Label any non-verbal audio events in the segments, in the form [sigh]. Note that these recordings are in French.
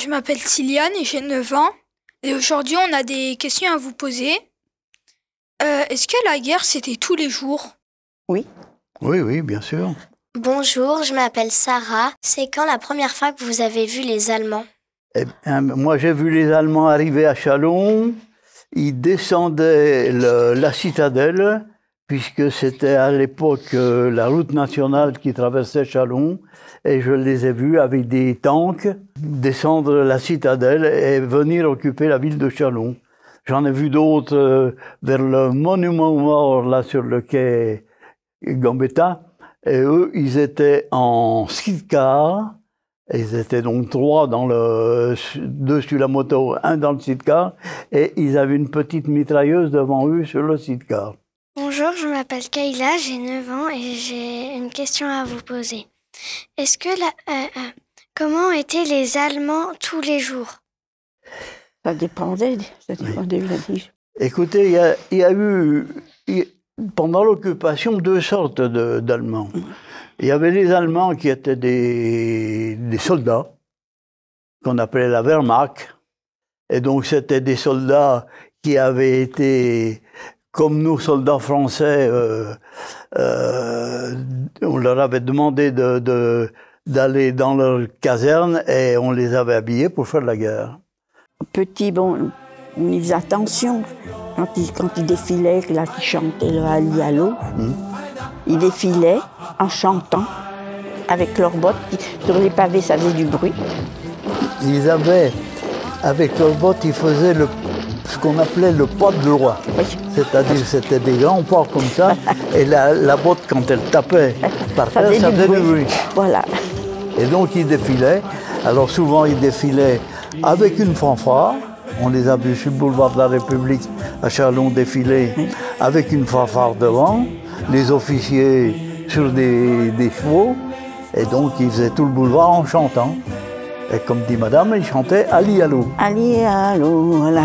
je m'appelle Siliane et j'ai 9 ans. Et aujourd'hui, on a des questions à vous poser. Euh, est-ce que la guerre, c'était tous les jours Oui. Oui, oui, bien sûr. Bonjour, je m'appelle Sarah. C'est quand la première fois que vous avez vu les Allemands eh Moi, j'ai vu les Allemands arriver à Chalon. Ils descendaient la citadelle puisque c'était à l'époque euh, la route nationale qui traversait Chalon, et je les ai vus avec des tanks descendre la citadelle et venir occuper la ville de Chalon. J'en ai vu d'autres euh, vers le monument mort, là sur le quai Gambetta, et eux, ils étaient en sidecar, et ils étaient donc trois dans le, deux sur la moto, un dans le sidecar, et ils avaient une petite mitrailleuse devant eux sur le sidecar. Bonjour, je m'appelle Kayla, j'ai 9 ans et j'ai une question à vous poser. Est-ce que la, euh, euh, comment étaient les Allemands tous les jours Ça dépendait, ça dépendait oui. de Écoutez, il y a, eu pendant l'occupation deux sortes d'Allemands. il y avait les Allemands qui étaient des, des soldats qu'on appelait la Wehrmacht, et donc c'était des soldats qui avaient été comme nous, soldats français, euh, euh, on leur avait demandé de, d'aller dans leur caserne et on les avait habillés pour faire la guerre. Petit, bon, on y faisait attention. Quand ils, quand ils défilaient, là, ils chantaient le Ali hmm. ils défilaient en chantant avec leurs bottes. Sur les pavés, ça faisait du bruit. Ils avaient, avec leurs bottes, ils faisaient le ce qu'on appelait le pas de roi. C'est-à-dire, c'était des grands pots comme ça, [laughs] et la, botte, quand elle tapait par terre, ça faisait Voilà. Et donc, ils défilaient. Alors, souvent, ils défilaient avec une fanfare. On les a vus sur le boulevard de la République à Châlons défiler avec une fanfare devant, les officiers sur des, des chevaux. Et donc, ils faisaient tout le boulevard en chantant. Et comme dit madame, ils chantaient « Ali allo. Ali allo voilà.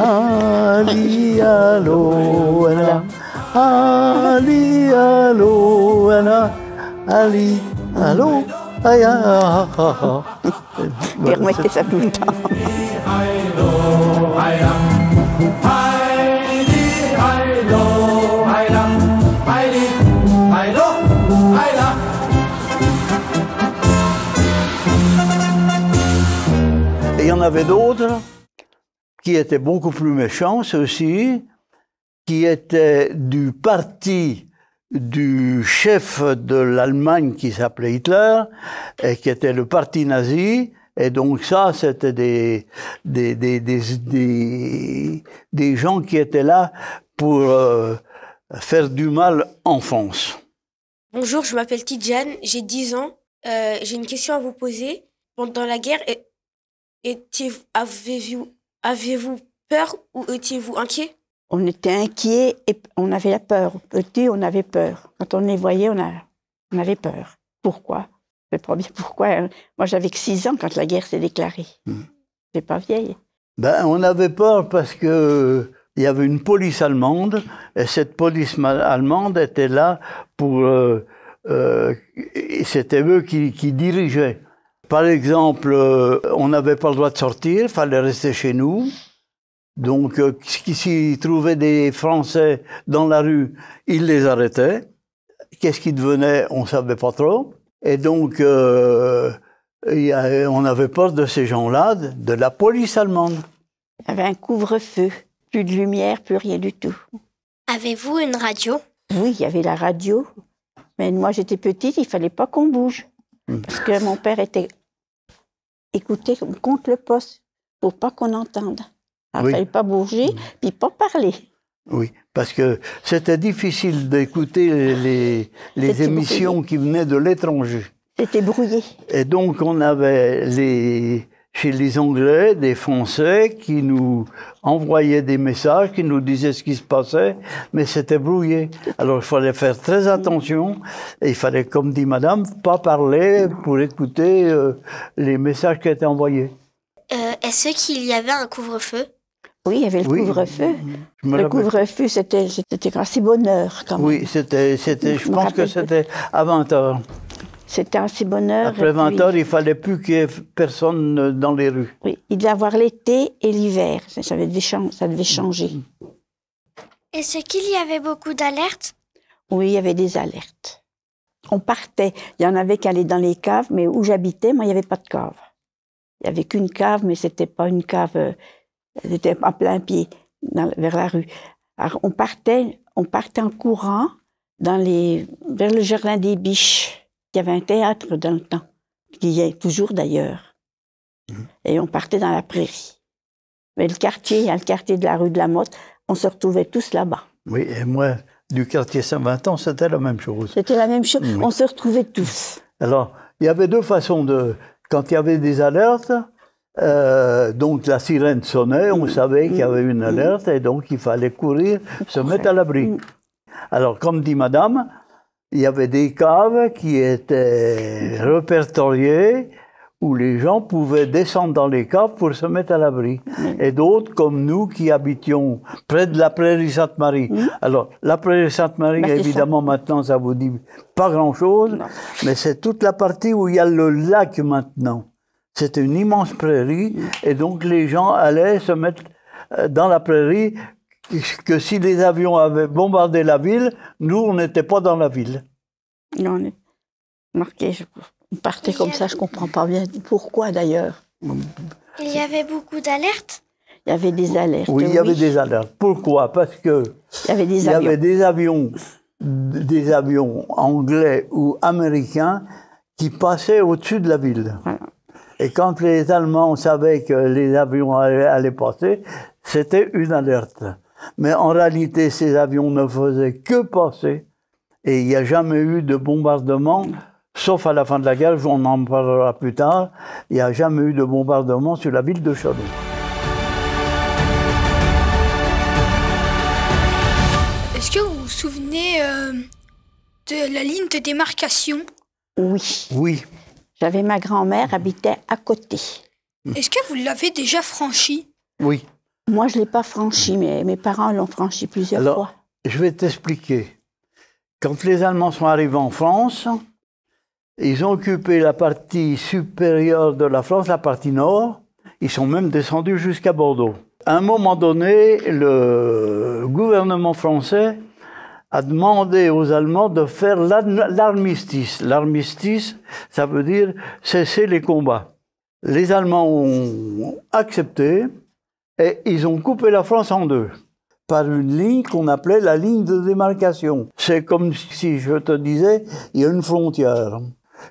Ali Aloana, Ali Aloana, Ali Alo, Aya. Aïe, aïe ça tout Il y en avait d'autres qui était beaucoup plus méchant, ceux qui était du parti du chef de l'Allemagne qui s'appelait Hitler, et qui était le parti nazi, et donc ça, c'était des des, des, des, des, gens qui étaient là pour euh, faire du mal en France. Bonjour, je m'appelle Tidjane, j'ai 10 ans. Euh, j'ai une question à vous poser. Pendant la guerre, avez-vous avez vous peur ou étiez-vous inquiet On était inquiet et on avait la peur. Petit, on avait peur. Quand on les voyait, on, avait peur. Pourquoi Je ne sais pas pourquoi. Hein. Moi, j'avais que 6 ans quand la guerre s'est déclarée. Hmm. Je n'ai pas vieille. Ben, on avait peur parce que il y avait une police allemande, et cette police allemande était là pour. Euh, euh, c'était eux qui dirigeaient. Par exemple, euh, on n'avait pas le droit de sortir, il fallait rester chez nous. Donc, euh, s'ils trouvait des Français dans la rue, ils les arrêtaient. Qu'est-ce qui devenait On ne savait pas trop. Et donc, euh, on avait peur de ces gens-là, de la police allemande. Il y avait un couvre-feu, plus de lumière, plus rien du tout. Avez-vous une radio Oui, il y avait la radio. Mais moi, j'étais petite, il fallait pas qu'on bouge. Hmm. Parce que mon père était écoutez, on compte le poste pour pas qu'on entende. Ah, Il fallait pas bouger, mm. puis pas parler. Oui, parce que c'était difficile d'écouter les, les émissions qui venaient de l'étranger. C'était brouillé. Et donc on avait les, chez les Anglais, des Français qui nous envoyaient des messages, qui nous disaient ce qui se passait, mais c'était brouillé. Alors il fallait faire très attention et il fallait, comme dit Madame, pas parler pour écouter euh, les messages qui étaient envoyés. Euh, est-ce qu'il y avait un couvre-feu oui, il y avait le couvre-feu. Le couvre-feu, c'était à bonheur quand même. Oui, c'était, je, je pense que c'était à 20 heures. C'était assez bonheur. Après 20 heures, il fallait plus qu'il y ait personne euh, dans les rues. Oui, il devait avoir l'été et l'hiver. Ça, devait, ça devait changer. Est-ce qu'il y avait beaucoup d'alertes Oui, il y avait des alertes. On partait. Il y en avait qui allaient dans les caves, mais où j'habitais, moi, il n'y avait pas de cave. Il n'y avait qu'une cave, mais c'était pas une cave. C'était euh, à plein pied, vers la rue. Alors, on partait, on partait en courant dans les, vers le jardin des biches. Il y avait un théâtre dans le temps, qui y est toujours d'ailleurs. Mmh. Et on partait dans la prairie. Mais le quartier, le quartier de la rue de la Motte, on se retrouvait tous là-bas. Oui, et moi, du quartier Saint-Vincent, c'était la même chose. C'était la même chose, mmh. on se retrouvait tous. Alors, il y avait deux façons de... Quand il y avait des alertes, euh, donc la sirène sonnait, on mmh. savait qu'il y avait une alerte, et donc il fallait courir, se mettre à l'abri. Alors, comme dit madame, il y avait des caves qui étaient répertoriées où les gens pouvaient descendre dans les caves pour se mettre à l'abri. Et d'autres comme nous qui habitions près de la prairie Sainte-Marie. Alors, la prairie Sainte-Marie, bah, évidemment, maintenant, ça vous dit pas grand-chose, mais c'est toute la partie où il y a le lac maintenant. c'est une immense prairie, et donc les gens allaient se mettre euh, dans la prairie que si les avions avaient bombardé la ville, nous, on n'était pas dans la ville. Non, marqué, on partait comme ça, je comprends pas bien pourquoi d'ailleurs. Il y avait beaucoup d'alertes Il y avait des alertes. Oui, il y avait des alertes. Pourquoi Parce que il y avait des avions, des, avions anglais ou américains qui passaient au-dessus de la ville. Et quand les Allemands savaient que les avions allaient passer, c'était une alerte mais en réalité, ces avions ne faisaient que passer et il n'y a jamais eu de bombardement, sauf à la fin de la guerre, on en parlera plus tard, il n'y a jamais eu de bombardement sur la ville de Chalon. Est-ce que vous vous souvenez euh, de la ligne de démarcation Oui. Oui. J'avais ma grand-mère habitait à côté. Est-ce que vous l'avez déjà franchie Oui. Moi, je ne l'ai pas franchi, mais mes parents l'ont franchi plusieurs fois. Alors, Je vais t'expliquer. Quand les Allemands sont arrivés en France, ils ont occupé la partie supérieure de la France, la partie nord. Ils sont même descendus jusqu'à Bordeaux. À un moment donné, le gouvernement français a demandé aux Allemands de faire l'armistice. L'armistice, ça veut dire cesser les combats. Les Allemands ont accepté, et ils ont coupé la France en deux par une ligne qu'on appelait la ligne de démarcation. C'est comme si je te disais, il y a une frontière.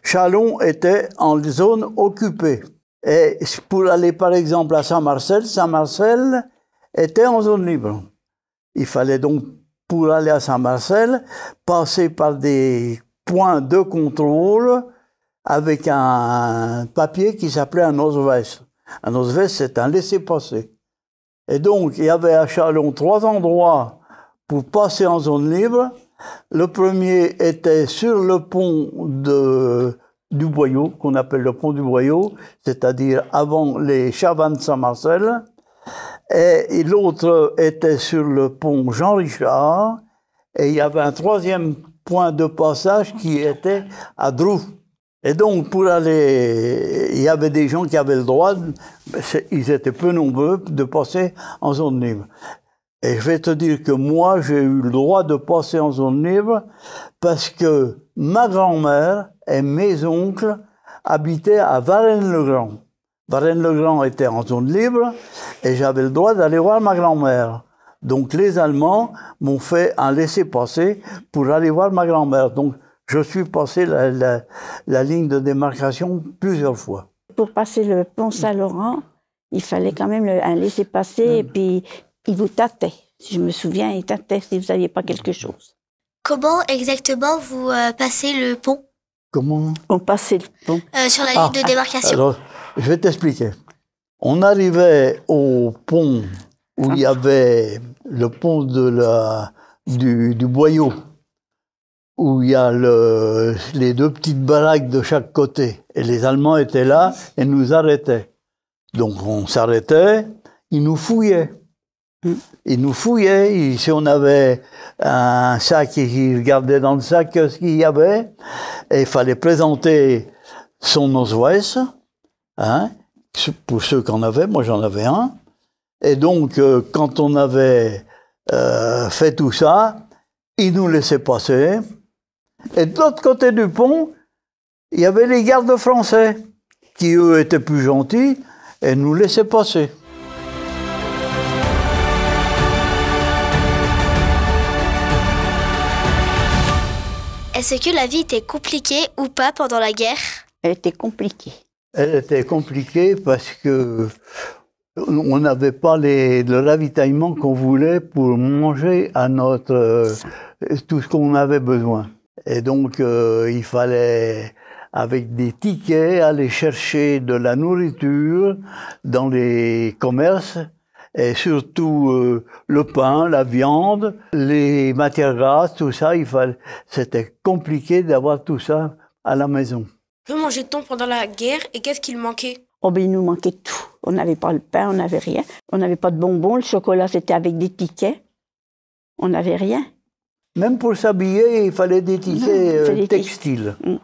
Chalon était en zone occupée. Et pour aller par exemple à Saint-Marcel, Saint-Marcel était en zone libre. Il fallait donc, pour aller à Saint-Marcel, passer par des points de contrôle avec un papier qui s'appelait un osvest. Un osvest, c'est un laissez-passer. Et donc, il y avait à Châlons trois endroits pour passer en zone libre. Le premier était sur le pont du Boyau, qu'on appelle le pont du Boyau, c'est-à-dire avant les Chavannes Saint-Marcel. Et, l'autre était sur le pont Jean-Richard. Et il y avait un troisième point de passage qui était à Drou. Et donc, pour aller, il y avait des gens qui avaient le droit, ils étaient peu nombreux, de passer en zone libre. Et je vais te dire que moi, j'ai eu le droit de passer en zone libre parce que ma grand-mère et mes oncles habitaient à Varennes-le-Grand. Varennes-le-Grand était en zone libre et j'avais le droit d'aller voir ma grand-mère. Donc les Allemands m'ont fait un laisser passer pour aller voir ma grand-mère. Donc je suis passé la, ligne de démarcation plusieurs fois. Pour passer le pont Saint-Laurent, il fallait quand même un laisser-passer et puis il vous tâtaient, Si je me souviens, ils tâtaient si vous n'aviez pas quelque chose. Comment exactement vous euh, passez le pont Comment On passait le pont. Euh, sur la ah, ligne de ah, démarcation. Alors, je vais t'expliquer. On arrivait au pont où ah. il y avait le pont de la, du, du boyau où il y a les deux petites baraques de chaque côté. Et les Allemands étaient là et nous arrêtaient. Donc on s'arrêtait, ils nous fouillaient. Hmm. Ils nous fouillaient. si on avait un sac, ils regardaient dans le sac ce qu'il y avait. Et il fallait présenter son OSWES, hein, pour ceux qui en avaient. Moi, j'en avais un. Et donc, euh, quand on avait euh, fait tout ça, ils nous laissaient passer. Et de l'autre côté du pont, il y avait les gardes français, qui eux étaient plus gentils et nous laissaient passer. Est-ce que la vie était compliquée ou pas pendant la guerre Elle était compliquée. Elle était compliquée parce que on n'avait pas le ravitaillement qu'on voulait pour manger à notre euh, tout ce qu'on avait besoin. Et donc, euh, il fallait, avec des tickets, aller chercher de la nourriture dans les commerces, et surtout euh, le pain, la viande, les matières grasses, tout ça. fallait, c'était compliqué d'avoir tout ça à la maison. Que mangeait-on pendant la guerre et qu'est-ce qu'il manquait Oh ben, il nous manquait tout. On n'avait pas le pain, on n'avait rien. On n'avait pas de bonbons, le chocolat c'était avec des tickets. On n'avait rien. Même pour s'habiller, il fallait des euh, textile textiles mm.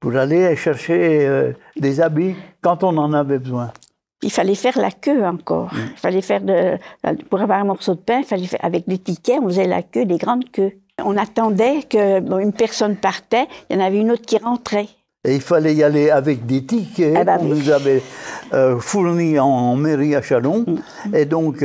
pour aller chercher euh, des habits quand on en avait besoin. Il fallait faire la queue encore. Mm. Il fallait faire de, euh, pour avoir un morceau de pain, il fallait avec des tickets, on faisait la queue, des grandes queues. On attendait que une personne partait, il y en avait une autre qui rentrait. Et il fallait y aller avec des tickets ah bah qu'on nous avait fournis en, mairie à Chalon. Mm. Et donc,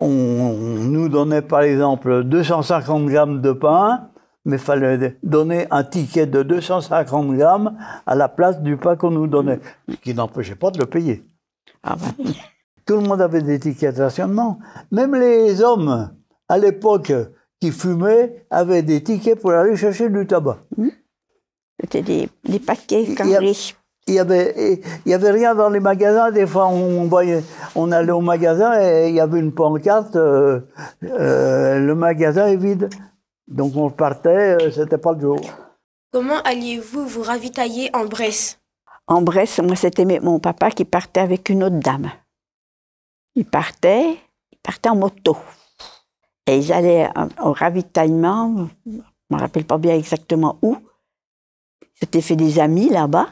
on, nous donnait par exemple 250 grammes de pain, mais il fallait donner un ticket de 250 grammes à la place du pain qu'on nous donnait, ce qui n'empêchait pas de le payer. Ah [laughs] Tout le monde avait des tickets de rationnement. Même les hommes, à l'époque, qui fumaient, avaient des tickets pour aller chercher du tabac. Hmm. C'était des, paquets quand il n'y avait, il y avait rien dans les magasins. Des fois, on, on allait au magasin et il y avait une pancarte, euh, euh le magasin est vide. Donc on partait, euh, c'était pas le jour. Comment alliez-vous vous ravitailler en Bresse En Bresse, moi, c'était mon papa qui partait avec une autre dame. Il partait, il partait en moto. Et ils allaient euh, au ravitaillement, je ne me rappelle pas bien exactement où. C'était fait des amis là-bas.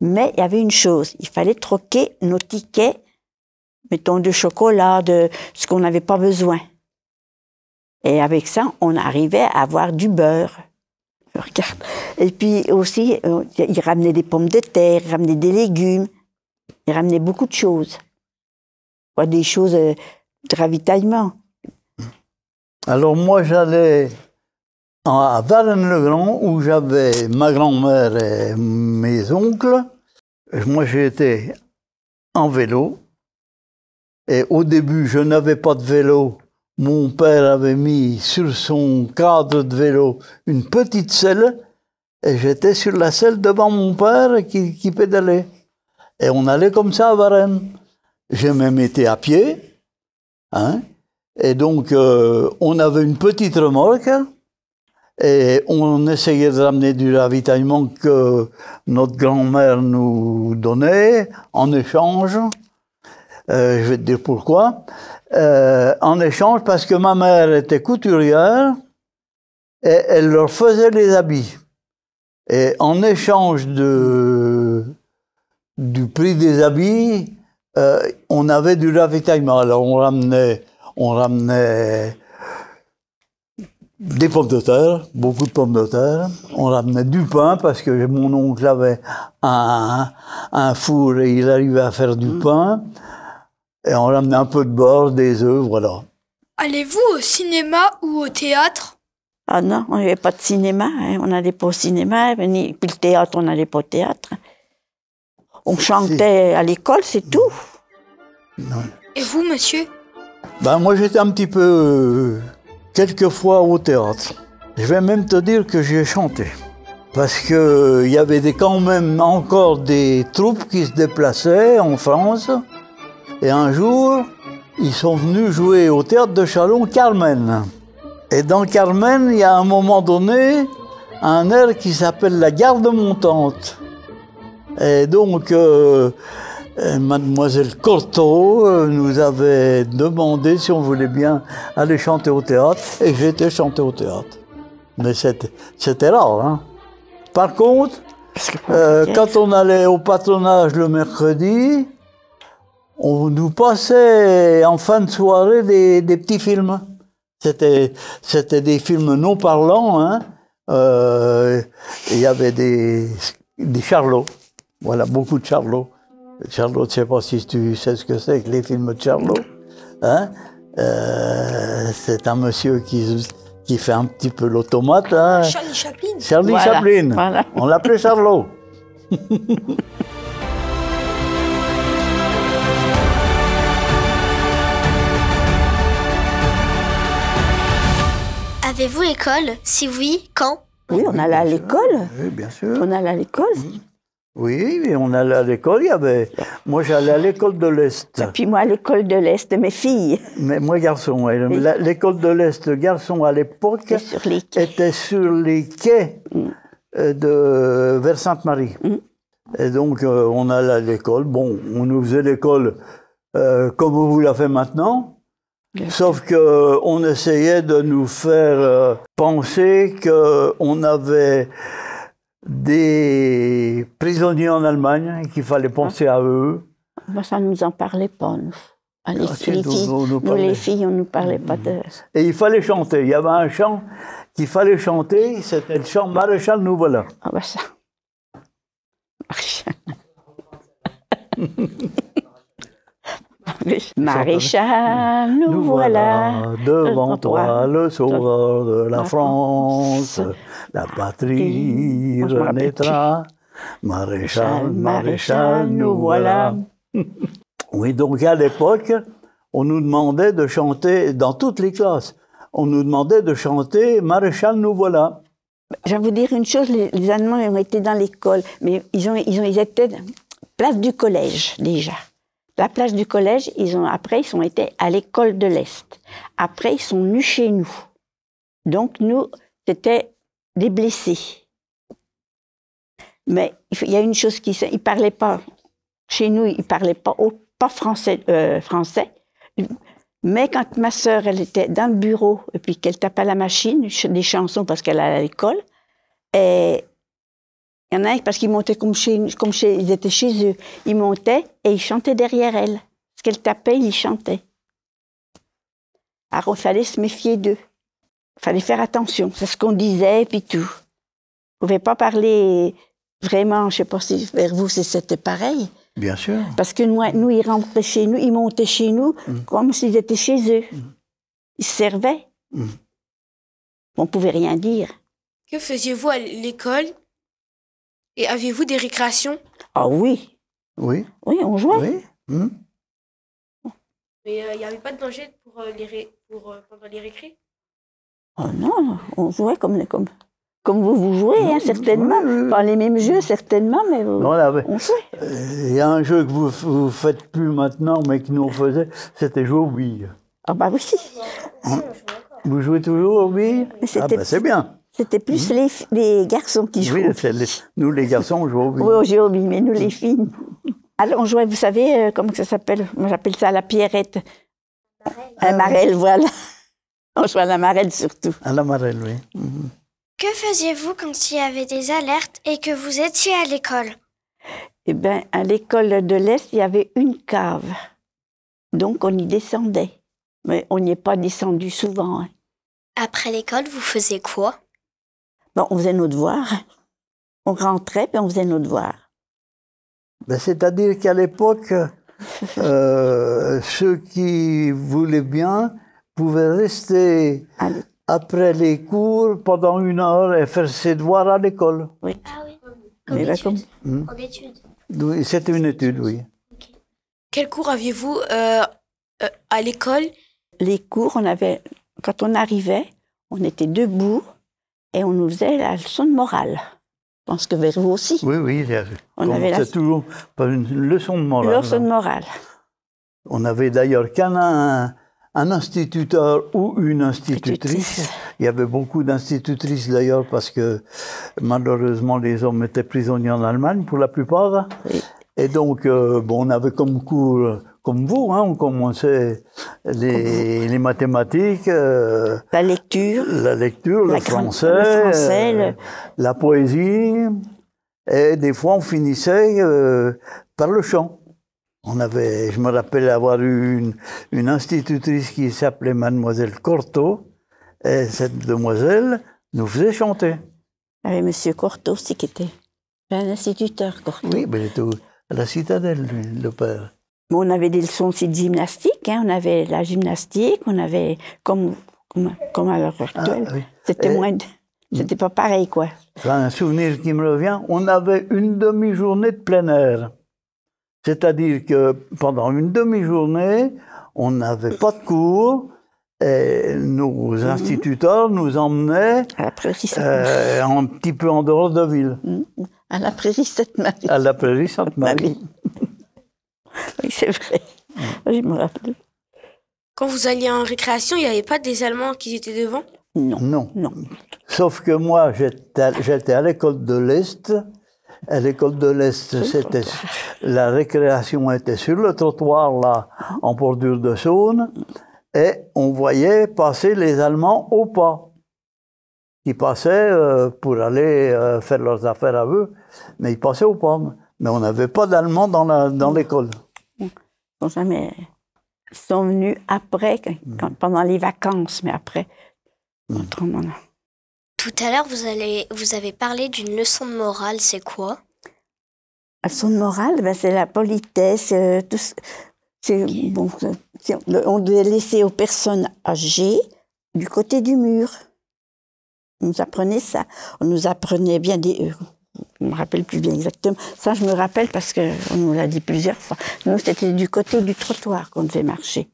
Mais il y avait une chose, il fallait troquer nos tickets, mettons de chocolat, de ce qu'on n'avait pas besoin. Et avec ça, on arrivait à avoir du beurre. Et puis aussi, euh, il ramenait des pommes de terre, il ramenait des légumes, il ramenait beaucoup de choses. Des choses euh, de ravitaillement. Alors moi, j'allais à Varennes-le-Grand, où j'avais ma grand-mère et mes oncles, moi j'étais en vélo. Et au début, je n'avais pas de vélo. Mon père avait mis sur son cadre de vélo une petite selle, et j'étais sur la selle devant mon père qui, qui pédalait. Et on allait comme ça à Varennes. J'ai même été à pied. Hein, et donc, euh, on avait une petite remorque. Et on essayait de ramener du ravitaillement que notre grand-mère nous donnait en échange. Euh, je vais te dire pourquoi. Euh, en échange, parce que ma mère était couturière et elle leur faisait les habits. Et en échange de, du prix des habits, euh, on avait du ravitaillement. Alors on ramenait, on ramenait des pommes de terre, beaucoup de pommes de terre. On ramenait du pain parce que mon oncle avait un, four et il arrivait à faire du mm. pain. Et on ramenait un peu de beurre, des œufs, voilà. Allez-vous au cinéma ou au théâtre Ah non, on avait pas de cinéma. Hein. On n'allait pas au cinéma, puis le théâtre, on n'allait pas au théâtre. On chantait à l'école, c'est mm. tout. Et vous, monsieur Ben moi, j'étais un petit peu euh, quelquefois au théâtre. Je vais même te dire que j'ai chanté. Parce que euh, il y avait quand même encore des troupes qui se déplaçaient en France. Et un jour, ils sont venus jouer au théâtre de Chalon Carmen. Et dans Carmen, il y a un moment donné un air qui s'appelle La Garde Montante. Et donc, euh, euh, Mademoiselle Cortot euh, nous avait demandé si on voulait bien aller chanter au théâtre, et j'étais chanté au théâtre. Mais c'était rare. Hein. Par contre, euh, quand on allait au patronage le mercredi, on nous passait en fin de soirée des, petits films. C'était, c'était des films non parlants. Hein. Il y avait des, des charlots. Voilà, beaucoup de charlots. Charlot, je ne sais pas si tu sais ce que c'est les films de Charlot. Hein, euh, c'est un monsieur qui, fait un petit peu l'automate. Hein. Charlie Chaplin. Charlie Chaplin. On l'appelait Charlot. [laughs] Avez-vous école Si oui, quand Oui, on allait à l'école. Oui, bien sûr. On allait à l'école. Mhm. Oui, on allait à l'école, il y avait. Moi, j'allais à l'école de l'Est. Et puis moi, à l'école de l'Est, mes filles. Mais moi, garçon. L'école de l'Est, garçon, à l'époque, était sur les quais mm. euh, de vers Sainte-Marie. Mm. Et donc, euh, on allait à l'école. Bon, on nous faisait l'école euh, comme vous la faites maintenant. Sauf qu'on essayait de nous faire penser penser qu'on avait des prisonniers en Allemagne et hein, qu'il fallait penser à eux. Bah, ça ne nous en parlait pas, nous. les, ah, filles, nous, les filles, on ne nous parlait pas de... Et il fallait chanter. Il y avait un chant qu'il fallait chanter, c'était le chant Maréchal Nous voilà. Ah bah ça. Maréchal. [laughs] nous, voilà, devant toi, le sauveur de la France. La ah, patrie renaîtra. Maréchal, maréchal, nous voilà. oui, donc à l'époque, on nous demandait de chanter, dans toutes les classes, on nous demandait de chanter Maréchal, nous voilà. Je vais vous dire une chose, les, Allemands ont été dans l'école, mais ils, ont, ils, ont, ils étaient place du collège déjà. La place du collège, ils ont, après, ils ont été à l'école de l'Est. Après, ils sont nus chez nous. Donc, nous, c'était les blessés. Mais il y a une chose qui... il parlait pas... Chez nous, il parlait parlaient pas, pas français, euh, français. Mais quand ma sœur, elle était dans le bureau et puis qu'elle tapait la machine, des chansons parce qu'elle allait à l'école, et il y en a parce qu'ils montaient comme chez, comme chez, ils étaient chez eux. Ils montaient et ils chantaient derrière elle. Ce qu'elle tapait, ils chantaient. Alors, il fallait se méfier d'eux fallait faire attention, c'est ce qu'on disait, puis tout. Vous pouvait pas parler vraiment, je sais pas si vers vous c'était pareil. Bien sûr. Parce que nous, nous, ils rentraient chez nous, ils montaient chez nous mm. comme s'ils étaient chez eux. Mm. Ils servaient. Mm. On pouvait rien dire. Que faisiez-vous à l'école Et avez vous des récréations Ah oui. Oui. Oui, on jouait. Oui. Mais euh, il n'y avait pas de danger pour, euh, les pour, euh, Oh non, on jouait comme, comme, vous, vous jouez, hein, certainement. Pas les mêmes jeux, certainement, mais, vous, on jouait. Euh, il y a un jeu que vous ne faites plus maintenant, mais que nous on faisait, c'était jouer aux billes. Ah bah oui. Hein? Vous jouez toujours aux billes Ah bah c'est bien. C'était plus mmh. les, les, garçons qui jouaient. Oui, nous les garçons, on jouait aux billes. Oui, on jouait aux billes, mais nous les filles. Alors on jouait, vous savez, euh, comment ça s'appelle Moi j'appelle ça la pierrette. Un marelle, voilà. On joue à la marelle surtout. À ah, la marelle, oui. Mhm. Que faisiez-vous quand il y avait des alertes et que vous étiez à l'école Eh bien, à l'école de l'Est, il y avait une cave. Donc, on y descendait. Mais on n'y est pas descendu souvent. Hein. Après l'école, vous faisiez quoi on faisait nos devoirs. On rentrait, puis on faisait nos devoirs. Ben, C'est-à-dire qu'à l'époque, euh, ceux qui voulaient bien, pouvez rester après les cours pendant une heure et faire ses devoirs à l'école. Oui. Ah hmm. Comme, étude. c'était une étude, oui. Quels Quel cours aviez-vous euh, euh, à l'école Les cours, on avait, quand on arrivait, on était debout et on nous faisait la leçon de morale. Je pense que vous aussi. Oui, oui. On avait la... toujours une leçon de morale. Leçon de hein. morale. On avait d'ailleurs qu'un hein un instituteur ou une institutrice. Il y avait beaucoup d'institutrices d'ailleurs parce que malheureusement les hommes étaient prisonniers en Allemagne pour la plupart. Et donc, euh, bon, on avait comme cours, comme vous, hein, on commençait les, mathématiques, euh, la lecture, la lecture, le, français, euh, la poésie, et des fois on finissait par le chant. On avait, je me rappelle avoir eu une, institutrice qui s'appelait Mademoiselle Cortot, et cette demoiselle nous faisait chanter. avait ah, Monsieur Cortot aussi, qui était un instituteur, Cortot. Oui, mais il était à la citadelle, le père. on avait des leçons aussi de gymnastique, hein. on avait la gymnastique, on avait, comme, comme, comme à la ah, actuelle, c'était moins C'était pas pareil, quoi. un souvenir qui me revient, on avait une demi-journée de plein air. C'est-à-dire que pendant une demi-journée, on n'avait pas de cours et nos mhm. instituteurs nous emmenaient à euh, un petit peu en dehors de ville. Mhm. À la prairie Sainte-Marie. À la prairie Sainte-Marie. [laughs] oui, c'est vrai. Je me rappelle. Quand vous alliez en récréation, il n'y avait pas des Allemands qui étaient devant non. non. non. Sauf que moi, j'étais à l'école de l'Est à l'école de l'Est, c'était la récréation était sur le trottoir là, en bordure de Saône, et on voyait passer les Allemands au pas, qui passaient euh, pour aller euh, faire leurs affaires à eux, mais ils passaient au pas. Mais on n'avait pas d'Allemands dans l'école. Dans ils sont jamais. sont venus après, mm. pendant les vacances, mais après. Mm. Tout à l'heure, vous, avez parlé d'une leçon de morale, c'est quoi La leçon de morale, ben, c'est la politesse, euh, bon, on devait laisser aux personnes âgées du côté du mur. On nous apprenait ça. On nous apprenait bien des. Euh, je ne me rappelle plus bien exactement. Ça, je me rappelle parce qu'on nous l'a dit plusieurs fois. Nous, c'était du côté du trottoir qu'on devait marcher.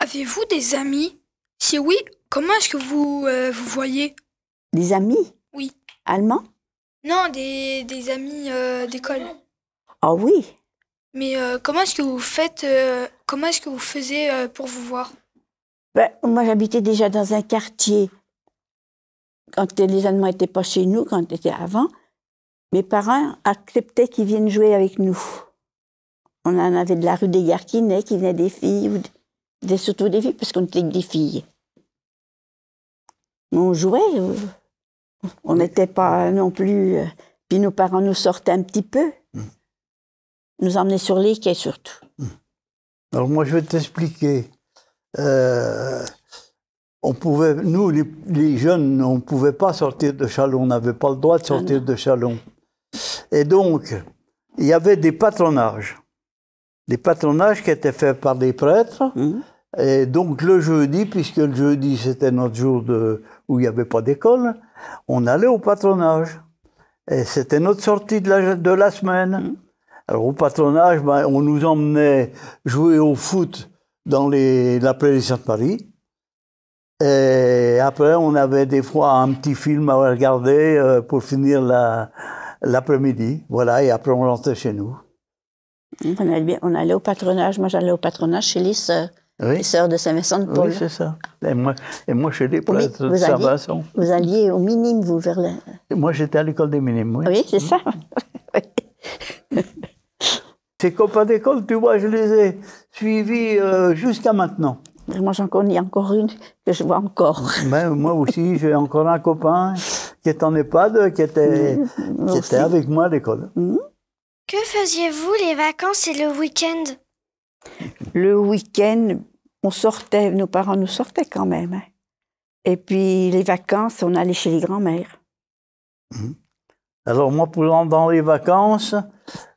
Avez-vous des amis Si oui, comment est-ce que vous euh, vous voyez des amis Oui. Allemands Non, des, amis euh, d'école. Ah oui Mais euh, comment est-ce que vous faites, euh, comment est-ce que vous faisiez pour vous voir ben, Moi, j'habitais déjà dans un quartier. Quand les Allemands n'étaient pas chez nous, quand c'était avant, mes parents acceptaient qu'ils viennent jouer avec nous. On en avait de la rue des Garquinets qui venaient des filles, ou des, surtout des filles, parce qu'on était que des filles. On jouait. On n'était pas non plus. Euh, puis nos parents nous sortaient un petit peu, hmm. nous emmenaient sur les quais surtout. Hmm. Alors moi, je vais t'expliquer. Euh, on pouvait, nous, les, jeunes, on ne pouvait pas sortir de Chalon, on n'avait pas le droit de ah sortir de Chalon. Et donc, il y avait des patronages. Des patronages qui étaient faits par des prêtres. Hmm. Et donc le jeudi, puisque le jeudi c'était notre jour de, où il n'y avait pas d'école, on allait au patronage. Et c'était notre sortie de la, de la semaine. Alors au patronage, ben, on nous emmenait jouer au foot dans les, la prairie Sainte-Marie. Et après, on avait des fois un petit film à regarder euh, pour finir l'après-midi. voilà, et après on rentrait chez nous. On allait, au patronage, moi j'allais au patronage chez Lise. Euh, oui. de Saint-Vincent-de-Paul. Oui, c'est ça. Et moi, je suis des de Saint-Vincent. Vous alliez au minime, vous, vers la... Moi, j'étais à l'école des minimes, oui. Oui, c'est ça. [laughs] Ces copains d'école, tu vois, je les ai suivis euh, jusqu'à maintenant. Moi, j'en connais encore une que je vois encore. moi aussi, j'ai encore un copain qui est en EHPAD, qui était, mmh, qui était avec moi à l'école. Mmh. Que faisiez-vous les vacances et le week-end le week-end, on sortait, nos parents nous sortaient quand même. Hein. Et puis les vacances, on allait chez les grands-mères. Mhm. Alors moi, pendant les vacances,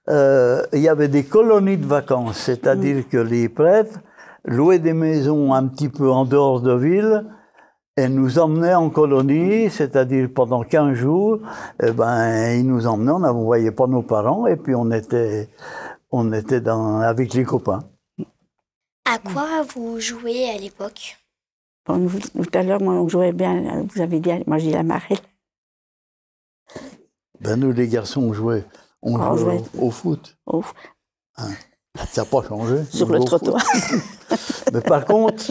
euh, il y avait des colonies de vacances, c'est-à-dire mhm. que les prêtres louaient des maisons un petit peu en dehors de ville et nous emmenaient en colonie, c'est-à-dire pendant 15 jours, eh ben, ils nous emmenaient, on ne voyait pas nos parents et puis on était, on était dans, avec les copains. À quoi vous jouez à l'époque Tout à l'heure, on jouait bien, vous avez dit, moi j'ai la marée. Ben, nous, les garçons, on jouait, oh, au, foot. Hein. Ça n'a pas changé. [laughs] Sur le trottoir. [laughs] Mais par contre,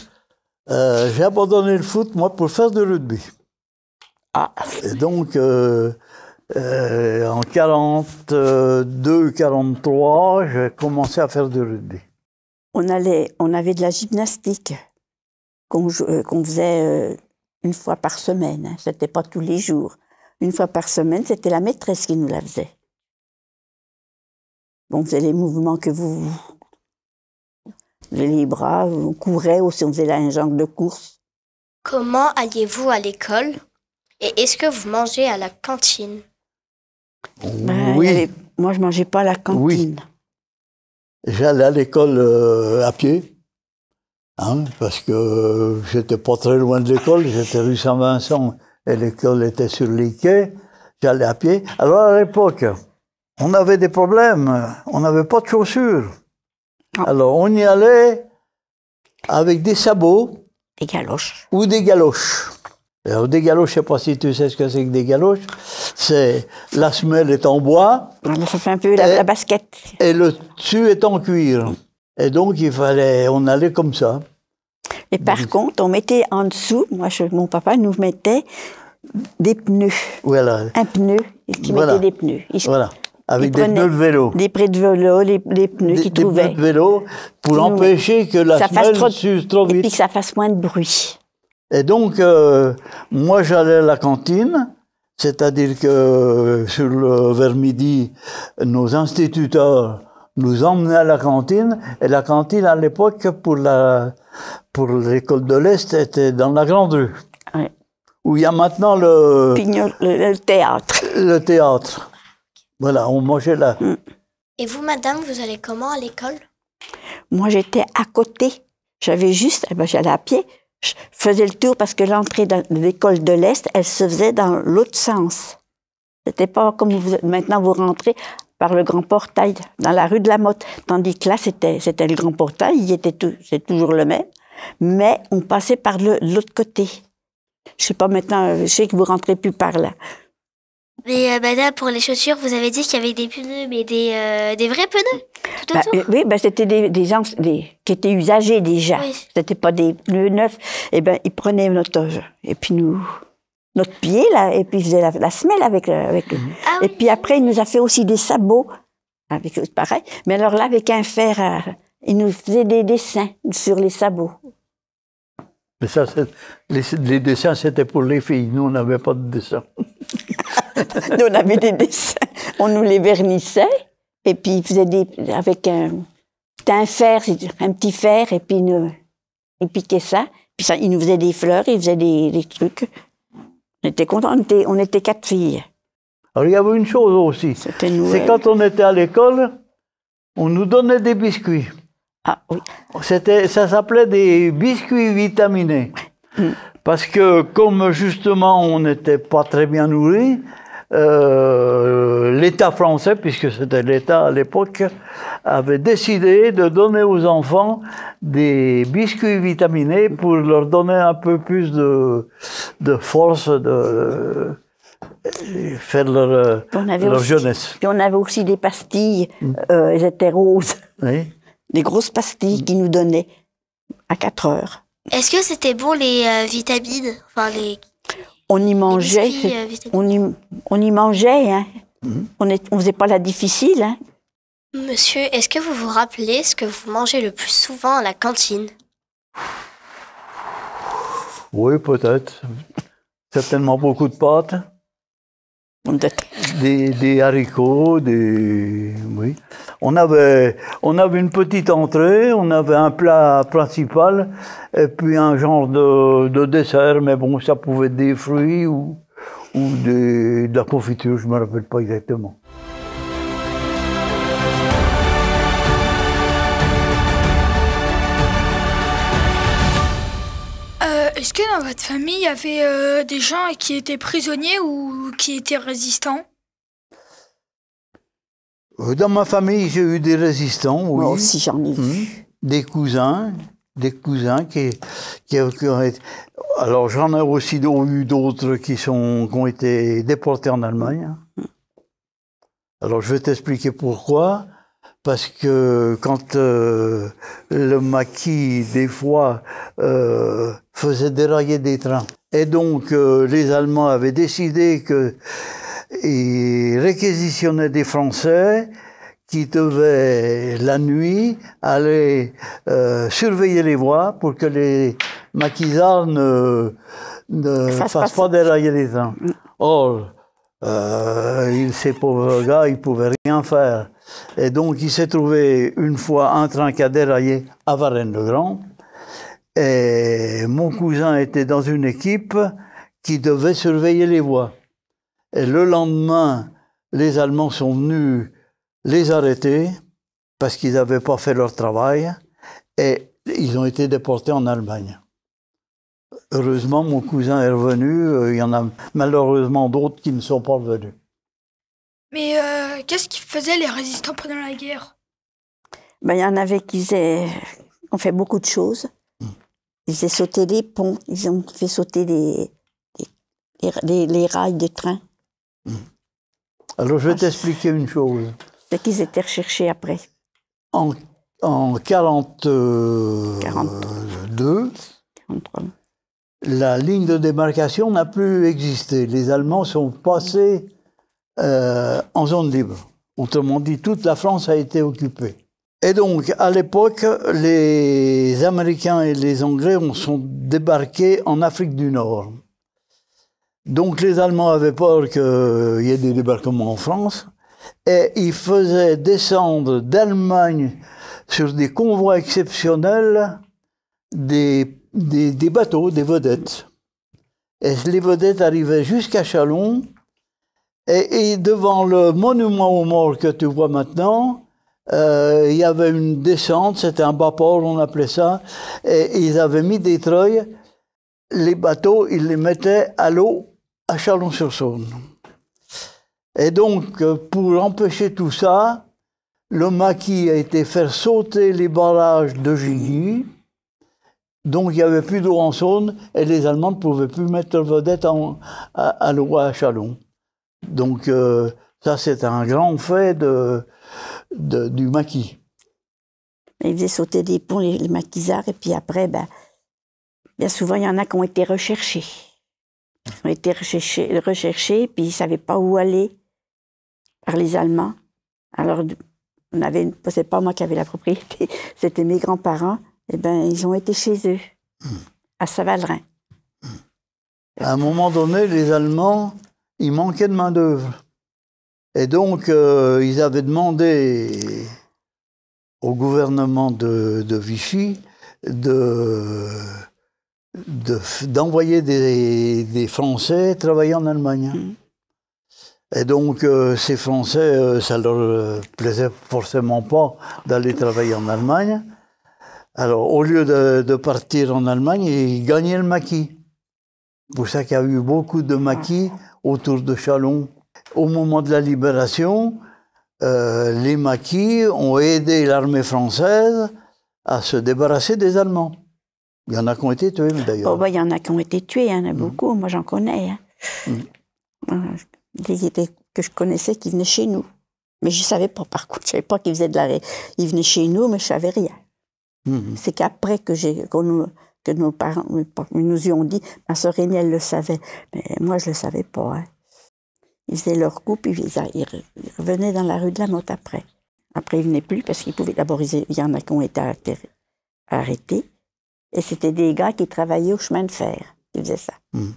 euh, j'ai abandonné le foot, moi, pour faire du rugby. Ah. Et donc, euh, euh, en 42-43, j'ai commencé à faire du rugby on allait, on avait de la gymnastique qu'on euh, faisait euh, une fois par semaine. Hein. C'était pas tous les jours. Une fois par semaine, c'était la maîtresse qui nous la faisait. On faisait les mouvements que vous, les bras, on courait aussi, on faisait la jungle de course. Comment alliez-vous à l'école Et est-ce que vous mangez à la cantine ben, moi, je ne mangeais pas à la cantine. J'allais à l'école euh, à pied, hein, parce que j'étais pas très loin de l'école, j'étais rue Saint-Vincent et l'école était sur les quais. J'allais à pied. Alors à l'époque, on avait des problèmes, on n'avait pas de chaussures. Ah. Alors on y allait avec des sabots. Des galoches. Ou des galoches. Alors, euh, des galoches, je ne sais pas si tu sais ce que c'est que des galoches. C'est la semelle est en bois. Ça fait un peu la, basket. Et le dessus est en cuir. Et donc il fallait, on allait comme ça. Et par contre, on mettait en dessous. Moi, mon papa nous mettait des pneus. Voilà. Un pneu. Il mettait des pneus. voilà. Avec des pneus de vélo. Des prêts de vélo, les, pneus qu'il trouvait. Des pneus de vélo pour empêcher que la ça semelle s'use trop vite. Et puis que ça fasse moins de bruit. Et donc, euh, moi, j'allais à la cantine, c'est-à-dire que euh, sur le, vers midi, nos instituteurs nous emmenaient à la cantine, et la cantine, à l'époque, pour la pour l'école de l'Est, était dans la Grande Rue, où il y a maintenant le, le, théâtre. Le théâtre. Voilà, on mangeait là. Mm. Et vous, madame, vous allez comment à l'école Moi, j'étais à côté. J'avais juste, eh ben, j'allais à pied, je faisais le tour parce que l'entrée de l'école de l'Est, elle se faisait dans l'autre sens. C'était pas comme maintenant vous rentrez par le grand portail dans la rue de la Motte. Tandis que là, c'était, c'était le grand portail, il était tout, c'est toujours le même, mais on passait par l'autre côté. Je sais pas maintenant, je sais que vous rentrez plus par là. Mais euh, bah, là, pour les chaussures, vous avez dit qu'il y avait des pneus, mais des, euh, des vrais pneus tout bah, Oui, bah, c'était des, des, qui étaient usagés déjà. C'était pas des pneus neufs. Et eh ben, ils prenaient notre et puis nous notre pied là, et puis ils faisaient la, semelle avec avec. Ah et puis après, il nous a fait aussi des sabots avec pareil. Mais alors là, avec un fer, euh, il nous faisait des dessins sur les sabots. Mais ça, les dessins, c'était pour les filles. Nous, on n'avait pas de dessins. [laughs] [laughs] on avait des dessins. On nous les vernissait. Et puis, ils faisaient avec un, un fer, un petit fer, et puis ils, piquaient ça. Puis ça, ils nous faisaient des fleurs, ils faisaient des, trucs. On était contents, on était, on quatre filles. Alors, il y avait une chose aussi. C'est quand on était à l'école, on nous donnait des biscuits. Ah oui. C'était, ça s'appelait des biscuits vitaminés. Mm. Parce que comme justement on n'était pas très bien nourris, euh, l'État français, puisque c'était l'État à l'époque, avait décidé de donner aux enfants des biscuits vitaminés pour leur donner un peu plus de, de force, de, euh, faire leur, euh, jeunesse. Et on avait aussi des pastilles, mm. elles étaient roses. Des grosses pastilles qu'ils qui nous donnaient à 4 heures. Est-ce que c'était bon les vitamines enfin, les on y mangeait. Euh, on, y, on, y, mangeait. Hein. Mhm. On ne on faisait pas la difficile. Hein. Monsieur, est-ce que vous vous rappelez ce que vous mangez le plus souvent à la cantine Oui, peut-être. Certainement beaucoup de pâtes des, haricots, des. Oui. On avait, on avait une petite entrée, on avait un plat principal, et puis un genre de, dessert, mais bon, ça pouvait être des fruits ou, ou des, de la confiture, je ne me rappelle pas exactement. Euh, est-ce que dans votre famille, il y avait euh, des gens qui étaient prisonniers ou qui étaient résistants euh, dans ma famille, j'ai eu des résistants. Oui. Moi aussi, j'en ai hmm. vu. Des cousins, des cousins qui, qui, été… alors j'en ai aussi eu d'autres qui sont qui ont été déportés en Allemagne. Hmm. Alors je vais t'expliquer pourquoi. Parce que quand euh, le maquis, des fois, euh, faisait dérailler des trains. Et donc, les Allemands avaient décidé que il réquisitionnait des Français qui devaient, la nuit, aller euh, surveiller les voies pour que les maquisards ne, ne fassent pas dérailler les trains. Mm. Or, euh, ces pauvres gars, ils pouvaient rien faire. Et donc, il s'est trouvé une fois un train qui a déraillé à Varennes-le-Grand. Et mon cousin était dans une équipe qui devait surveiller les voies. Et le lendemain, les Allemands sont venus les arrêter parce qu'ils n'avaient pas fait leur travail et ils ont été déportés en Allemagne. Heureusement, mon cousin est revenu. Euh, il y en a malheureusement d'autres qui ne sont pas revenus. Mais euh, qu'est-ce qu'ils faisaient les résistants pendant la guerre ben, Il y en avait qui ont fait beaucoup de choses. Hmm. Ils ont sauté des ponts, ils ont fait sauter les, les rails de train. [clears throat] Alors je vais t'expliquer une chose. C'est qu'ils étaient recherchés après. En, 1942, euh, la ligne de démarcation n'a plus existé. Les Allemands sont passés euh, en zone libre. Autrement dit, toute la France a été occupée. Et donc, à l'époque, les Américains et les Anglais sont débarqués en Afrique du Nord. Donc les Allemands avaient peur qu'il y ait des débarquements en France et ils faisaient descendre d'Allemagne sur des convois exceptionnels des, des, bateaux, des vedettes. Et les vedettes arrivaient jusqu'à Châlons, et, devant le monument aux morts que tu vois maintenant, euh, il y avait une descente, c'était un bas-port, on appelait ça, et ils avaient mis des treuils. Les bateaux, ils les mettaient à l'eau à Chalon-sur-Saône. Et donc, pour empêcher tout ça, le maquis a été faire sauter les barrages de Gigny. Donc, il n'y avait plus d'eau en Saône et les Allemands ne pouvaient plus mettre vedette à, le l'eau à Chalon. Donc, euh, ça, c'est un grand fait de, du maquis. Ils faisaient sauter des ponts, les, maquisards, et puis après, ben, bien souvent, il y en a qui ont été recherchés ont été recherchés, recherchés puis ils ne savaient pas où aller par les Allemands. Alors, on avait, pas moi qui avais la propriété, [laughs] c'était mes grands-parents. Eh bien, ils ont été chez eux, hmm. à Savalerin. Hmm. À un moment donné, les Allemands, ils manquaient de main-d'œuvre. Et donc, euh, ils avaient demandé au gouvernement de Vichy de d'envoyer des, Français travailler en Allemagne. Mm. Et donc, euh, ces Français, euh, ça leur euh, plaisait forcément pas d'aller travailler en Allemagne. Alors, au lieu de, partir en Allemagne, ils gagnaient le maquis. pour ça qu'il y a eu beaucoup de maquis autour de Chalon. Au moment de la libération, les maquis ont aidé l'armée française à se débarrasser des Allemands. Il y en a qui ont été tués, d'ailleurs. Oh, bah, il y en a qui ont été tués, il y en a mm. beaucoup, moi j'en connais. Hein. Des, mm. euh, que je connaissais qui venaient chez nous. Mais je ne savais pas, par contre, je ne savais pas qu'ils faisaient de la... Ils venaient chez nous, mais je ne savais rien. Mm-hmm. C'est qu'après que, que nos parents nous y ont dit, ma soeur aînée, le savait. Mais moi, je ne le savais pas. Hein. Ils faisaient leur coup, puis ils, revenaient dans la rue de la Motte après. Après, ils ne venaient plus parce qu'ils pouvaient... D'abord, il y en a qui ont été arrêtés. Et c'était des gars qui travaillaient au chemin de fer qui faisaient ça. Hmm.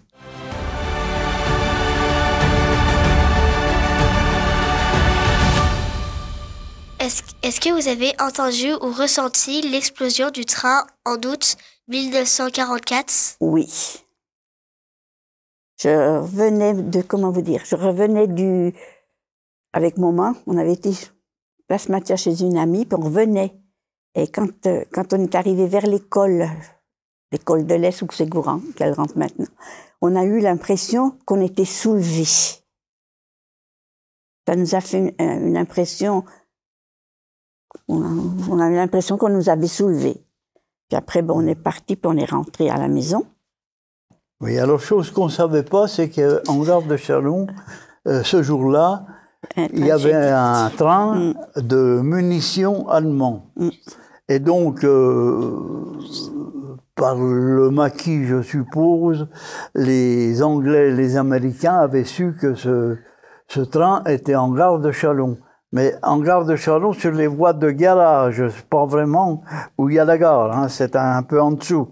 Est-ce que vous avez entendu ou ressenti l'explosion du train en août 1944 Oui. Je revenais de, comment vous dire, je revenais du... Avec maman, on avait été la ce matin chez une amie, puis on revenait et quand, euh, quand on est arrivé vers l'école, l'école de l'Est ou Ségouran, qu'elle rentre maintenant, on a eu l'impression qu'on était soulevé. Ça nous a fait euh, une, impression, on a, eu l'impression qu'on nous avait soulevé. Puis après, on est parti, puis on est rentré à la maison. Oui, alors chose qu'on ne savait pas, c'est qu'en garde de Chalon, euh, ce jour-là, il y avait un train mm. de munitions allemands. Mm. Et donc, euh, par le maquis, je suppose, les Anglais les Américains avaient su que ce, train était en gare de Chalon. Mais en gare de Chalon, sur les voies de garage, pas vraiment où il y a la gare, hein, c'est un, peu en dessous.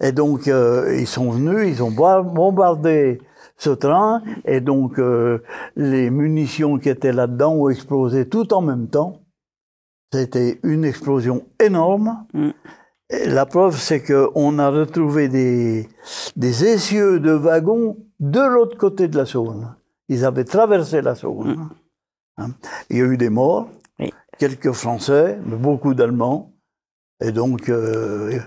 Et donc, euh, ils sont venus, ils ont bombardé ce train, et donc euh, les munitions qui étaient là-dedans ont explosé tout en même temps. C'était une explosion énorme. Mm. Et la preuve, c'est qu'on a retrouvé des, des essieux de wagons de l'autre côté de la Saône. Ils avaient traversé la Saône. Mm. Hein. Il y a eu des morts, quelques Français, mais beaucoup d'Allemands. Et donc, euh,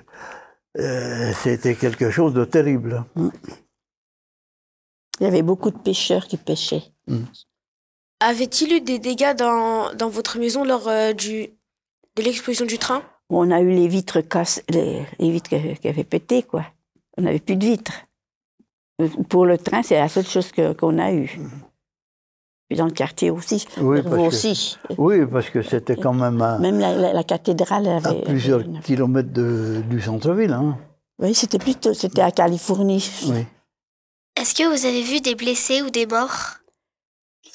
euh, c'était quelque chose de terrible. Mm. Il y avait beaucoup de pêcheurs qui pêchaient. Hmm. Avait-il eu des dégâts dans, dans votre maison lors euh, du, de l'explosion du train On a eu les vitres cassées, les, vitres qui, avaient pété, quoi. On n'avait plus de vitres. Euh, pour le train, c'est la seule chose qu'on a eue. Hmm. Puis dans le quartier aussi. Oui, parce aussi. oui, parce que c'était quand même. À, même la, cathédrale avait. plusieurs kilomètres du centre-ville. Hein. Oui, c'était plutôt. C'était à Californie. Oui. Est-ce que vous avez vu des blessés ou des morts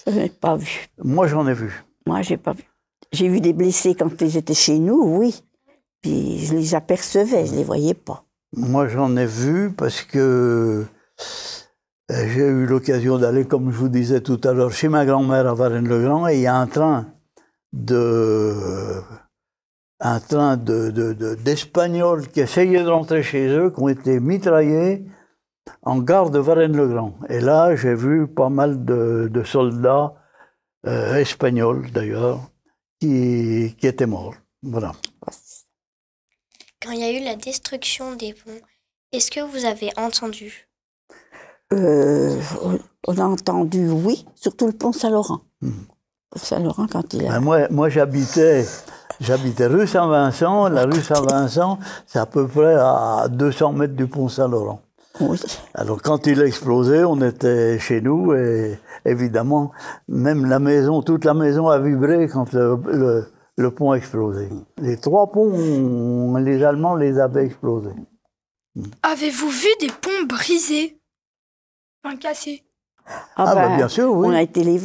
Je n'ai pas vu. Moi, j'en ai vu. Moi, j'ai pas vu. J'ai vu des blessés quand ils étaient chez nous, oui. Puis je les apercevais, je les voyais pas. Moi, j'en ai vu parce que euh, j'ai eu l'occasion d'aller, comme je vous disais tout à l'heure, chez ma grand-mère à Varennes-le-Grand et il y a un train de un train d'Espagnols qui essayaient de rentrer chez eux, qui ont été mitraillés en gare de Varennes-le-Grand. Et là, j'ai vu pas mal de, soldats euh, espagnols, d'ailleurs, qui, étaient morts. Voilà. Quand il y a eu la destruction des ponts, est-ce que vous avez entendu euh, On a entendu, oui, surtout le pont Saint-Laurent. Hmm. Saint-Laurent, quand il a... Ben, moi, moi j'habitais... J'habitais rue Saint-Vincent. La rue Saint-Vincent, c'est à peu près à 200 mètres du pont Saint-Laurent. Alors quand il a explosé, on était chez nous et évidemment, même la maison, toute la maison a vibré quand le, pont a explosé. Les trois ponts, les Allemands les avaient explosés. Avez-vous vu des ponts brisés Enfin, cassés ah, ah bah, bah, bien sûr, oui. On a été les,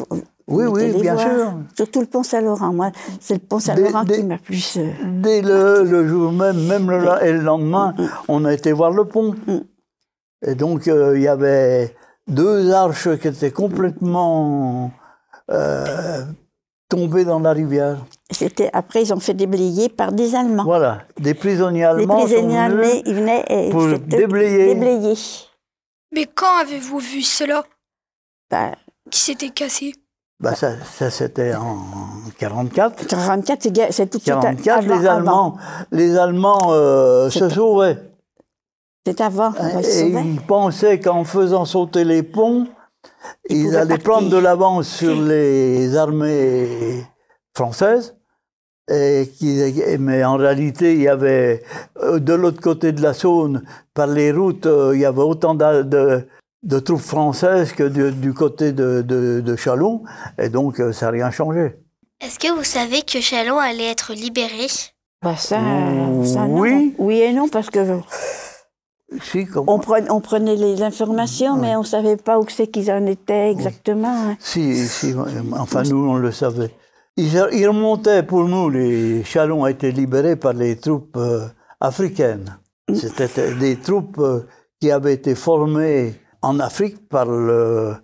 oui, oui, bien sûr. Surtout le pont Saint-Laurent. Moi, c'est le pont Saint-Laurent qui m'a plus. Euh, dès le, jour même, même le, lendemain, mm, mm, mm. on a été voir le pont. Et donc, euh, il y avait deux arches qui étaient complètement euh, tombées dans la rivière. C'était après ils ont fait déblayer par des Allemands. Voilà, des prisonniers allemands. Des prisonniers allemands, ils venaient et euh, pour déblayer. déblayer. Mais quand avez-vous vu cela bah, Qui s'était cassé bah ça, ça c'était en 44. 44, c'est tout 44, avant, les Allemands, les Allemands se sauvaient. C'est avant. ils pensaient qu'en faisant sauter les ponts, ils, allaient prendre de l'avance sur les armées françaises. Et mais en réalité, il y avait euh, de l'autre côté de la Saône, par les routes, euh, il y avait autant de, de troupes françaises que du, côté de, de, Chalon, et donc euh, ça n'a rien changé. Est-ce que vous savez que Chalon allait être libéré bah mmh, ça, non. Oui. Oui et non, parce que on, prenait, les informations, mais on ne savait pas où c'est qu'ils en étaient exactement. Hein. Si, euh, enfin nous, on le savait. Ils, remontaient pour nous, les Chalons a été libérés par les troupes euh, africaines. Mm. C'était euh, des troupes qui avaient été formées en Afrique par le,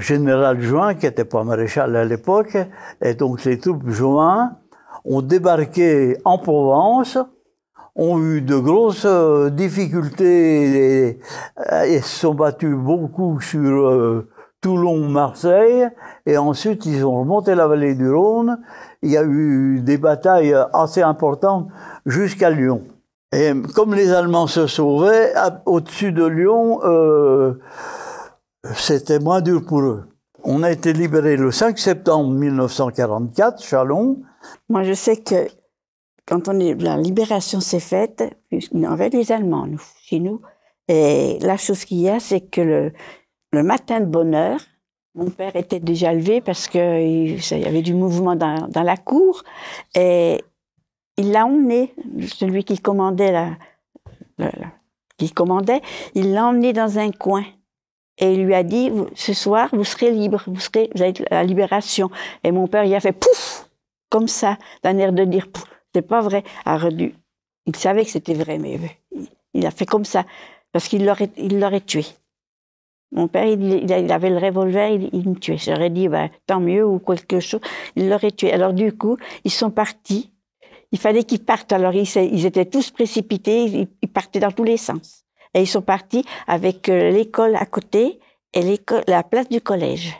général Juin, qui n'était pas maréchal à l'époque. Et donc les troupes Juin ont débarqué en Provence ont eu de grosses euh, difficultés euh, et, se sont battus beaucoup sur euh, Toulon, Marseille, et ensuite ils ont remonté la vallée du Rhône. Il y a eu des batailles assez importantes jusqu'à Lyon. Et comme les Allemands se sauvaient, au-dessus de Lyon, euh, c'était moins dur pour eux. On a été libérés le 5 septembre 1944, Chalon. Moi, je sais que quand on est, la libération s'est faite avait les Allemands, nous, chez nous. Et la chose qu'il y a, c'est que le, le, matin de bonheur, mon père était déjà levé parce qu'il y avait du mouvement dans, la cour. Et il l'a emmené, celui qui commandait, la, qui commandait il l'a emmené dans un coin. Et il lui a dit, ce soir, vous serez libre, vous, serez, vous la libération. Et mon père, il a fait pouf, comme ça, d'un air de dire pouf c'est pas vrai. Alors, il savait que c'était vrai, mais il a fait comme ça, parce qu'il l'aurait, il l'aurait tué. Mon père, il, avait le revolver, il, me tuait. J'aurais dit, ben, tant mieux, ou quelque chose. Il l'aurait tué. Alors, du coup, ils sont partis. Il fallait qu'ils partent. Alors, ils, étaient tous précipités. Ils, partaient dans tous les sens. Et ils sont partis avec euh, l'école à côté et la place du collège.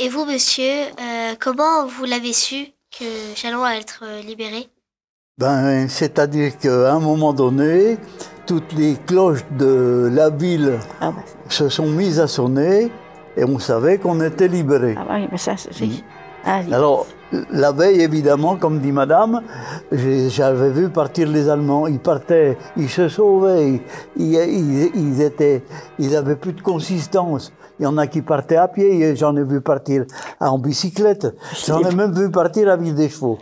Et vous, monsieur, euh, comment vous l'avez su que Chalon allait être euh, libéré ben, C'est-à-dire qu'à un moment donné, toutes les cloches de la ville ah, bah, se sont mises à sonner et on savait qu'on était libéré. Ah bah oui, mais ça, c'est... Mm. Alors, la veille, évidemment, comme dit madame, j'avais vu partir les Allemands. Ils partaient, ils se sauvaient, ils, ils, étaient, ils avaient plus de consistance. Il y en a qui partaient à pied, j'en ai vu partir en bicyclette, j'en ai même vu partir à ville des chevaux.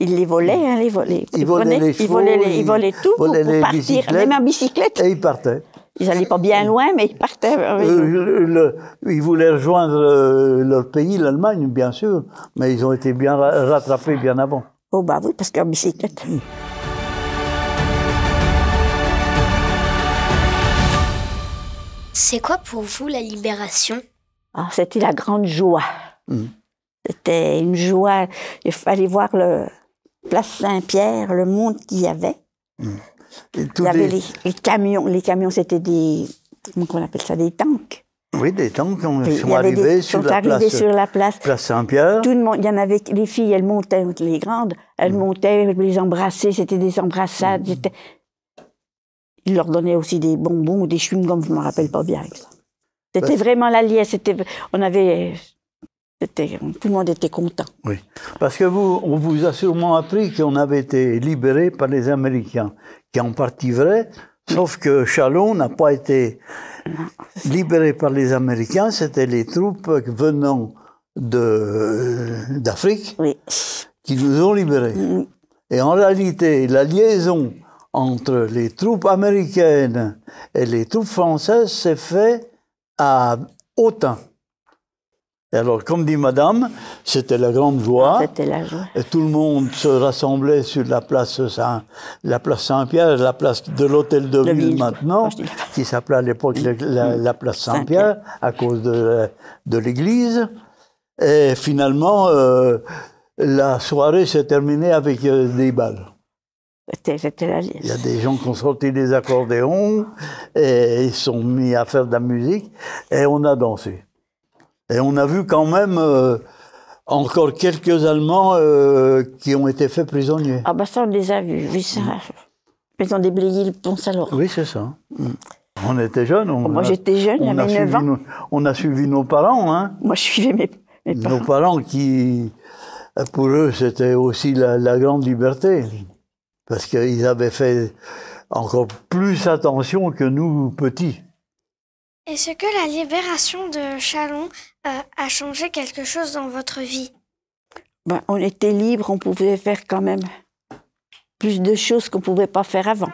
Ils les volaient, hein, les volaient. – Ils, volaient les chevaux, ils volaient, ils volaient tout pour, les partir, même en bicyclette. Et ils partaient. Ils n'allaient pas bien loin, mais ils partaient. Euh, euh, ils voulaient rejoindre euh, leur pays, l'Allemagne, bien sûr, mais ils ont été bien rattrapés bien avant. Oh bah oui, parce qu'en bicyclette. Hmm. C'est quoi pour vous la libération ah, C'était la grande joie. Hmm. C'était une joie. Il fallait voir le, place Saint-Pierre, le monde qu'il y avait. Hmm. Il y avait les... camions. Les camions, c'était des. Comment on appelle ça Des tanks. Oui, des tanks qui sont arrivés, sur, la place, place, Saint-Pierre. Tout le monde, il y en avait, les filles, elles montaient, les grandes, elles hmm. montaient, les embrassaient, c'était des embrassades. Hmm. Ils leur donnaient aussi des bonbons ou des chewing-gums, je ne me rappelle pas bien. C'était vraiment la liesse. On avait tout le monde était content. Oui, parce que vous, vous a sûrement appris qu'on avait été libéré par les Américains, qui en partie vrai, sauf que Chalon n'a pas été libéré par les Américains, c'était les troupes venant d'Afrique qui nous ont libérés. Mm. Et en réalité, la liaison entre les troupes américaines et les troupes françaises s'est faite à Autun alors, comme dit madame, c'était la grande ah, joie. Et tout le monde se rassemblait sur la place Saint, la place Saint-Pierre, la place de l'hôtel de, ville, maintenant, qui s'appelait à l'époque la, place Saint-Pierre, à cause de, l'église. Et finalement, euh, la soirée s'est terminée avec euh, des balles. La... Il y a des gens qui ont sorti des accordéons et ils sont mis à faire de la musique et on a dansé. Et on a vu quand même euh, encore quelques Allemands euh, qui ont été faits prisonniers. Ah bah ça, on les a vus, oui, ça. Mm. Ils ont déblayé le pont saint Oui, c'est ça. Mm. On était jeunes. On oh, Moi, j'étais jeune, j'avais 9 ans. on a suivi nos parents. Hein. Moi, je suivais mes, parents. Nos parents qui, pour eux, c'était aussi la, grande liberté. Parce qu'ils avaient fait encore plus attention que nous, petits. Est-ce que la libération de Chalon euh, a changé quelque chose dans votre vie ben, On était libre, on pouvait faire quand même plus de choses qu'on ne pouvait pas faire avant.